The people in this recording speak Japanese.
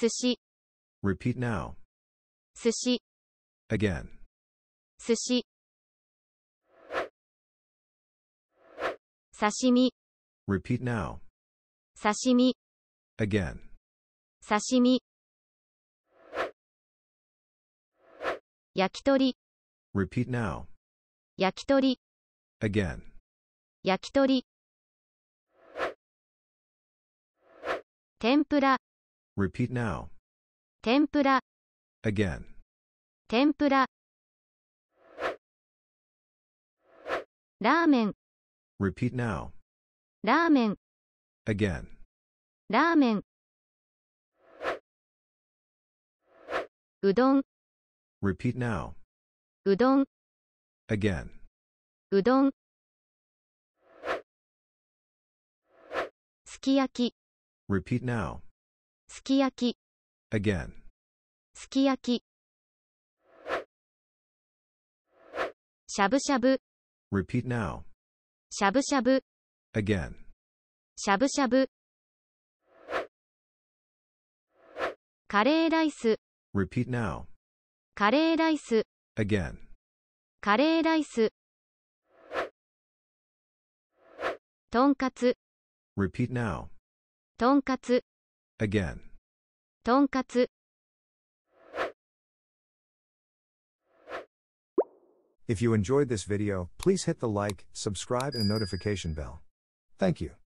寿司 Repeat now. 寿司 Again. 寿司刺身 Repeat now. 刺身 Again. 刺身焼き鳥 Repeat now. 焼き鳥 Again. 焼き鳥天ぷら Repeat now. Tempura. Again. Tempura. Ramen. Repeat now. Ramen. Again. Ramen. Udon. Repeat now. Udon. Again. Udon. Sukiyaki. Repeat now. すき焼き again すき焼きしゃぶしゃぶ repeat now しゃぶしゃぶ again しゃぶしゃぶカレーライス repeat now カレーライス again カレーライスとんかつ repeat now とんかつ again If you enjoyed this video, please hit the like, subscribe and notification bell. Thank you.